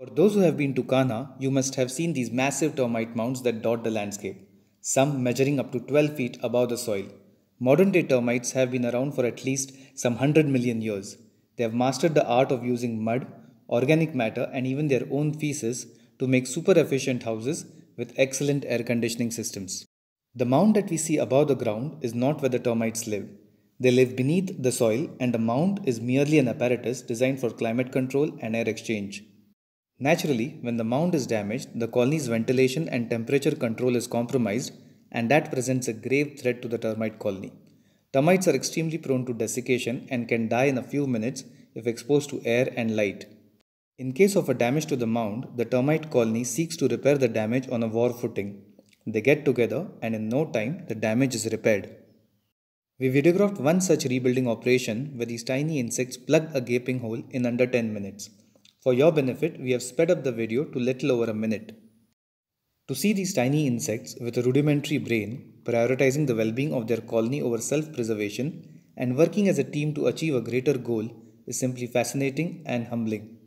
For those who have been to Kana, you must have seen these massive termite mounds that dot the landscape, some measuring up to 12 feet above the soil. Modern day termites have been around for at least some 100 million years. They have mastered the art of using mud, organic matter, and even their own feces to make super efficient houses with excellent air conditioning systems. The mound that we see above the ground is not where the termites live. They live beneath the soil, and the mound is merely an apparatus designed for climate control and air exchange. Naturally, when the mound is damaged, the colony's ventilation and temperature control is compromised, and that presents a grave threat to the termite colony. Termites are extremely prone to desiccation and can die in a few minutes if exposed to air and light. In case of a damage to the mound, the termite colony seeks to repair the damage on a war footing. They get together, and in no time, the damage is repaired. We videographed one such rebuilding operation where these tiny insects plugged a gaping hole in under 10 minutes. For your benefit, we have sped up the video to little over a minute. To see these tiny insects with a rudimentary brain prioritizing the well-being of their colony over self-preservation and working as a team to achieve a greater goal is simply fascinating and humbling.